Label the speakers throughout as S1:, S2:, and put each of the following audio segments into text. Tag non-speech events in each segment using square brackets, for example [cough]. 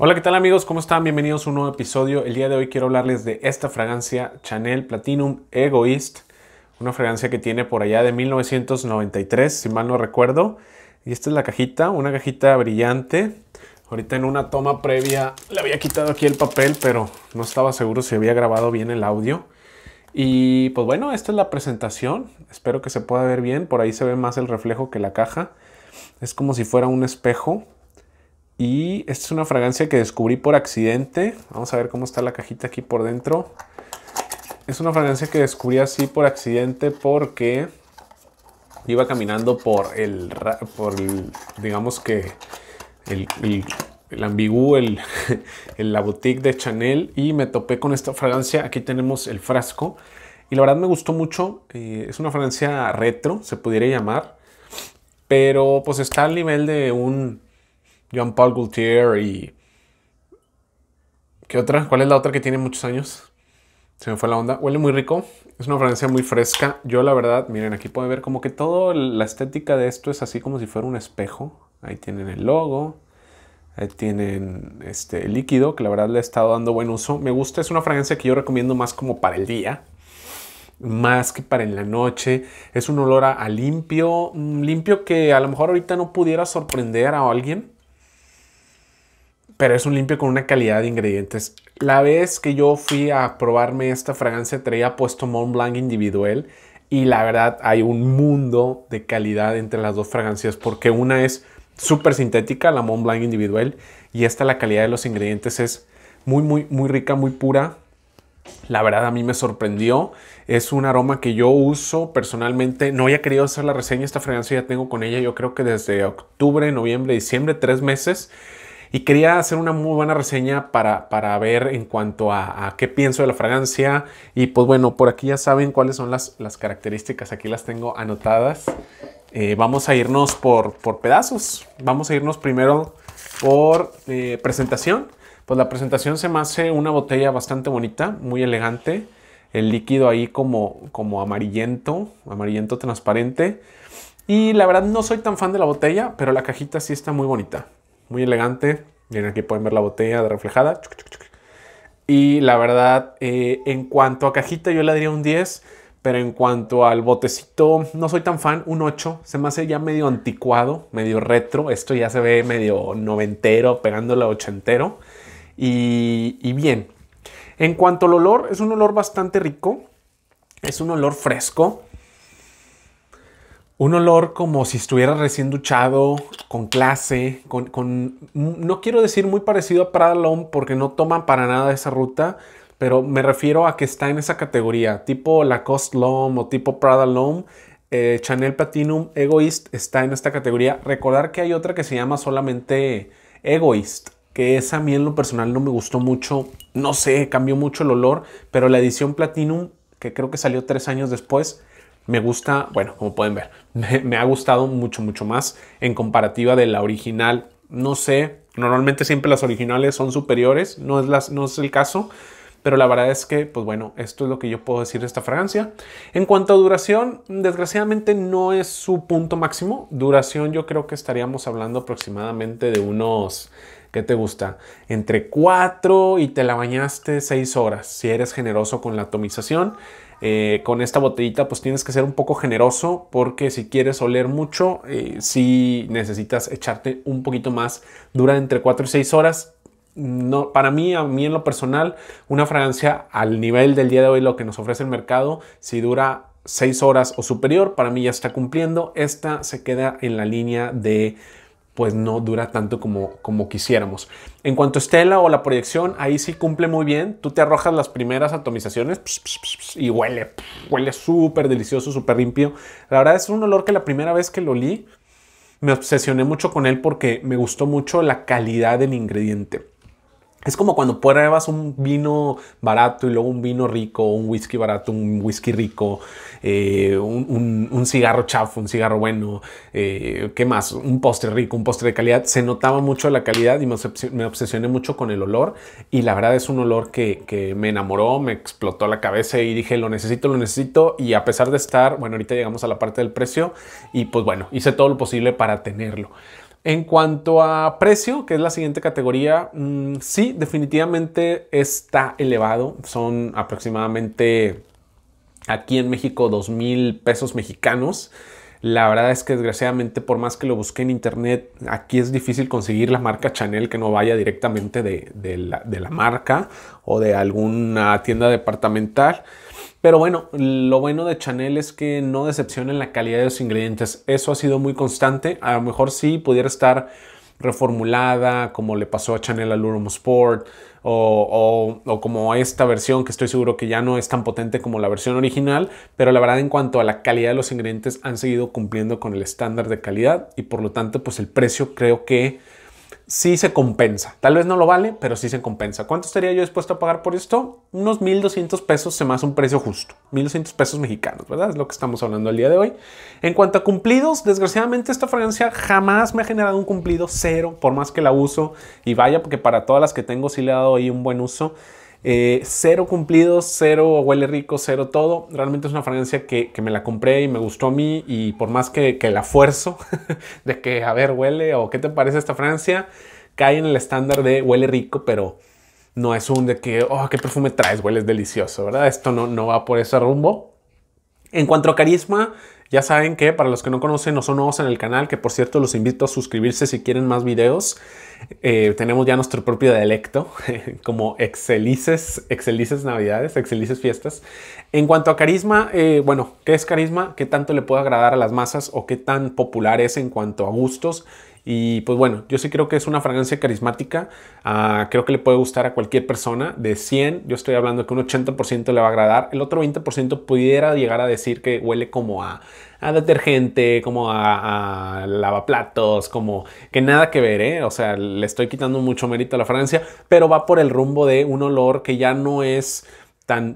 S1: Hola, ¿qué tal amigos? ¿Cómo están? Bienvenidos a un nuevo episodio. El día de hoy quiero hablarles de esta fragancia Chanel Platinum Egoist, una fragancia que tiene por allá de 1993, si mal no recuerdo. Y esta es la cajita, una cajita brillante. Ahorita en una toma previa le había quitado aquí el papel, pero no estaba seguro si había grabado bien el audio. Y pues bueno, esta es la presentación. Espero que se pueda ver bien. Por ahí se ve más el reflejo que la caja. Es como si fuera un espejo y esta es una fragancia que descubrí por accidente. Vamos a ver cómo está la cajita aquí por dentro. Es una fragancia que descubrí así por accidente porque iba caminando por el, por digamos que, el, el, [laughs] el, la boutique de Chanel y me topé con esta fragancia. Aquí tenemos el frasco y la verdad me gustó mucho. Eh, es una fragancia retro, se pudiera llamar, pero pues está al nivel de un Jean Paul Gaultier y... ¿Qué otra? ¿Cuál es la otra que tiene muchos años? Se me fue la onda. Huele muy rico. Es una fragancia muy fresca. Yo la verdad, miren, aquí pueden ver como que toda la estética de esto es así como si fuera un espejo. Ahí tienen el logo. Ahí tienen este líquido, que la verdad le he estado dando buen uso. Me gusta, es una fragancia que yo recomiendo más como para el día. Más que para en la noche. Es un olor a, a limpio. Mm, limpio que a lo mejor ahorita no pudiera sorprender a alguien pero es un limpio con una calidad de ingredientes. La vez que yo fui a probarme esta fragancia traía puesto Mont Blanc individual y la verdad hay un mundo de calidad entre las dos fragancias porque una es súper sintética, la Mont Blanc individual, y esta la calidad de los ingredientes es muy, muy, muy rica, muy pura. La verdad a mí me sorprendió. Es un aroma que yo uso personalmente. No había querido hacer la reseña. Esta fragancia ya tengo con ella yo creo que desde octubre, noviembre, diciembre, tres meses. Y quería hacer una muy buena reseña para, para ver en cuanto a, qué pienso de la fragancia. Y pues bueno, por aquí ya saben cuáles son las, características. Aquí las tengo anotadas. Eh, vamos a irnos por, por pedazos. Vamos a irnos primero por eh, presentación. Pues la presentación se me hace una botella bastante bonita, muy elegante. El líquido ahí como, como amarillento, amarillento transparente. Y la verdad no soy tan fan de la botella, pero la cajita sí está muy bonita muy elegante. Bien, aquí pueden ver la botella reflejada. Y la verdad, eh, en cuanto a cajita, yo le daría un 10. Pero en cuanto al botecito, no soy tan fan, un 8. Se me hace ya medio anticuado, medio retro. Esto ya se ve medio noventero, pegándole a ochentero. y bien. En cuanto al olor, es un olor bastante rico. Es un olor fresco un olor como si estuviera recién duchado, con clase, con, no quiero decir muy parecido a Prada L'Homme porque no toman para nada esa ruta, pero me refiero a que está en esa categoría, tipo Lacoste Long o tipo Prada Loam. Eh, Chanel Platinum Egoist está en esta categoría. Recordar que hay otra que se llama solamente Egoist, que esa a mí en lo personal no me gustó mucho, no sé, cambió mucho el olor, pero la edición Platinum, que creo que salió tres años después, me gusta, bueno, como pueden ver, [laughs] me, ha gustado mucho, mucho más en comparativa de la original. No sé, normalmente siempre las originales son superiores, no es, las, no es el caso, pero la verdad es que, pues bueno, esto es lo que yo puedo decir de esta fragancia. En cuanto a duración, desgraciadamente no es su punto máximo. Duración yo creo que estaríamos hablando aproximadamente de unos... ¿Qué te gusta? Entre 4 y te la bañaste 6 horas, si eres generoso con la atomización. Eh, con esta botellita pues tienes que ser un poco generoso porque si quieres oler mucho, eh, si necesitas echarte un poquito más, dura entre 4 y 6 horas. No, para mí, a mí en lo personal, una fragancia al nivel del día de hoy, lo que nos ofrece el mercado, si dura 6 horas o superior, para mí ya está cumpliendo. Esta se queda en la línea de pues no dura tanto como, como quisiéramos. En cuanto a Estela o la proyección, ahí sí cumple muy bien. Tú te arrojas las primeras atomizaciones y huele, huele súper delicioso, súper limpio. La verdad es un olor que la primera vez que lo li me obsesioné mucho con él porque me gustó mucho la calidad del ingrediente. Es como cuando pruebas un vino barato y luego un vino rico, un whisky barato, un whisky rico, eh, un, cigarro chafo, un cigarro bueno, eh, ¿qué más? Un postre rico, un postre de calidad. Se notaba mucho la calidad y me obsesioné mucho con el olor y la verdad es un olor que, que me enamoró, me explotó la cabeza y dije, lo necesito, lo necesito y a pesar de estar, bueno, ahorita llegamos a la parte del precio y pues bueno, hice todo lo posible para tenerlo. En cuanto a precio, que es la siguiente categoría, mm, sí, definitivamente está elevado. Son aproximadamente aquí en México dos mil pesos mexicanos. La verdad es que desgraciadamente por más que lo busqué en internet, aquí es difícil conseguir la marca Chanel que no vaya directamente de, la, marca o de alguna tienda departamental. Pero bueno, lo bueno de Chanel es que no decepciona la calidad de los ingredientes. Eso ha sido muy constante. A lo mejor sí pudiera estar reformulada, como le pasó a Chanel al Sport, o, o, como esta versión que estoy seguro que ya no es tan potente como la versión original, pero la verdad en cuanto a la calidad de los ingredientes han seguido cumpliendo con el estándar de calidad y por lo tanto pues el precio creo que sí se compensa. Tal vez no lo vale, pero sí se compensa. ¿Cuánto estaría yo dispuesto a pagar por esto? Unos 1.200 pesos se me hace un precio justo. 1.200 pesos mexicanos, ¿verdad? Es lo que estamos hablando el día de hoy. En cuanto a cumplidos, desgraciadamente esta fragancia jamás me ha generado un cumplido cero, por más que la uso. Y vaya, porque para todas las que tengo sí le he dado ahí un buen uso. Eh, cero cumplidos, cero huele rico, cero todo. Realmente es una fragancia que, me la compré y me gustó a mí y por más que, que la [laughs] de que, a ver, huele o qué te parece esta fragancia, cae en el estándar de huele rico, pero no es un de que, oh, qué perfume traes, hueles delicioso, ¿verdad? Esto no, no va por ese rumbo. En cuanto a carisma, ya saben que para los que no conocen o son nuevos en el canal, que por cierto los invito a suscribirse si quieren más videos, eh, tenemos ya nuestro propio dialecto, [laughs] como Excelices, Excelices Navidades, Excelices Fiestas. En cuanto a carisma, eh, bueno, ¿qué es carisma? ¿Qué tanto le puede agradar a las masas o qué tan popular es en cuanto a gustos? Y pues bueno, yo sí creo que es una fragancia carismática. Ah, creo que le puede gustar a cualquier persona. De 100, yo estoy hablando que un 80% le va a agradar. El otro 20% pudiera llegar a decir que huele como a, detergente, como a, a, lavaplatos, como que nada que ver, ¿eh? O sea, le estoy quitando mucho mérito a la fragancia, pero va por el rumbo de un olor que ya no es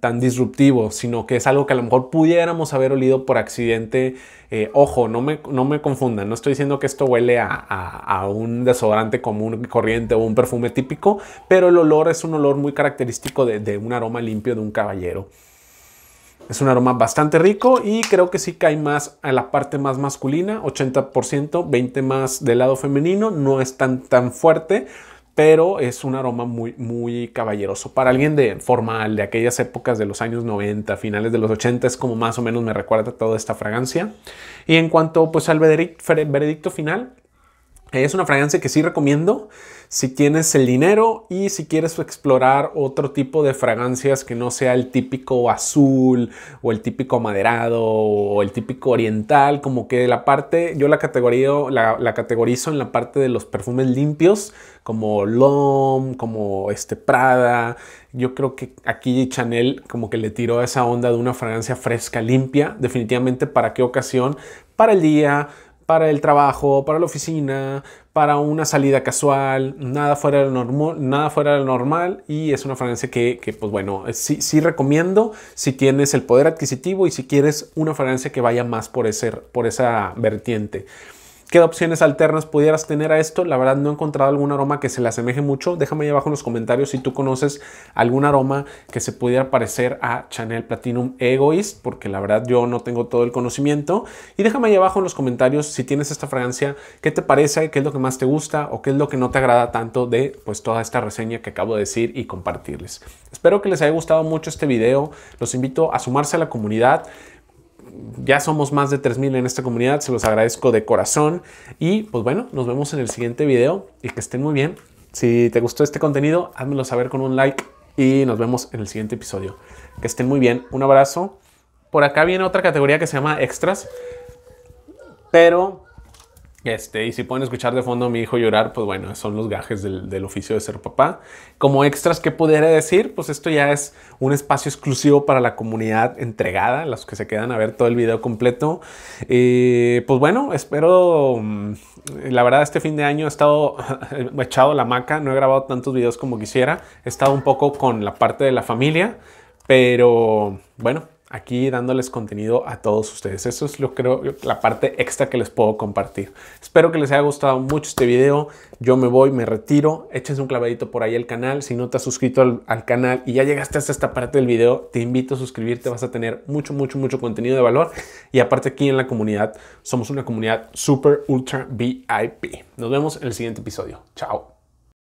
S1: tan, disruptivo, sino que es algo que a lo mejor pudiéramos haber olido por accidente. Eh, ojo, no me, no me confundan, no estoy diciendo que esto huele a, un desodorante común, corriente o un perfume típico, pero el olor es un olor muy característico de, un aroma limpio de un caballero. Es un aroma bastante rico y creo que sí cae más a la parte más masculina, 80%, 20% más del lado femenino, no es tan, tan fuerte, pero es un aroma muy, muy caballeroso. Para alguien de formal, de aquellas épocas de los años 90, finales de los 80, es como más o menos me recuerda toda esta fragancia. Y en cuanto pues al veredicto final, es una fragancia que sí recomiendo si tienes el dinero y si quieres explorar otro tipo de fragancias que no sea el típico azul o el típico maderado o el típico oriental, como que la parte, yo la, categorizo, la, la categorizo en la parte de los perfumes limpios, como Lom, como este Prada. Yo creo que aquí Chanel como que le tiró esa onda de una fragancia fresca, limpia, definitivamente para qué ocasión, para el día, para el trabajo, para la oficina, para una salida casual, nada fuera de lo normal, nada fuera del normal y es una fragancia que, pues bueno, eh, sí, sí, recomiendo si tienes el poder adquisitivo y si quieres una fragancia que vaya más por, por esa vertiente. ¿Qué opciones alternas pudieras tener a esto? La verdad no he encontrado algún aroma que se le asemeje mucho. Déjame ahí abajo en los comentarios si tú conoces algún aroma que se pudiera parecer a Chanel Platinum Egoist, porque la verdad yo no tengo todo el conocimiento. Y déjame ahí abajo en los comentarios si tienes esta fragancia, qué te parece, qué es lo que más te gusta o qué es lo que no te agrada tanto de pues toda esta reseña que acabo de decir y compartirles. Espero que les haya gustado mucho este video. Los invito a sumarse a la comunidad ya somos más de 3.000 en esta comunidad, se los agradezco de corazón y pues bueno, nos vemos en el siguiente video y que estén muy bien. Si te gustó este contenido, házmelo saber con un like y nos vemos en el siguiente episodio. Que estén muy bien, un abrazo. Por acá viene otra categoría que se llama extras, pero este, y si pueden escuchar de fondo a mi hijo llorar, pues bueno, son los gajes del, oficio de ser papá. Como extras, que pudiera decir? Pues esto ya es un espacio exclusivo para la comunidad entregada, los que se quedan a ver todo el video completo. y eh, pues bueno, espero, mm, la verdad, este fin de año he estado [laughs] echado la maca, no he grabado tantos videos como quisiera, he estado un poco con la parte de la familia, pero bueno, aquí dándoles contenido a todos ustedes. Eso es lo creo la parte extra que les puedo compartir. Espero que les haya gustado mucho este video. Yo me voy, me retiro. Échense un clavadito por ahí al canal. Si no te has suscrito al, al canal y ya llegaste hasta esta parte del video, te invito a suscribirte. Vas a tener mucho, mucho, mucho contenido de valor. Y aparte aquí en la comunidad, somos una comunidad super ultra VIP. Nos vemos en el siguiente episodio. Chao.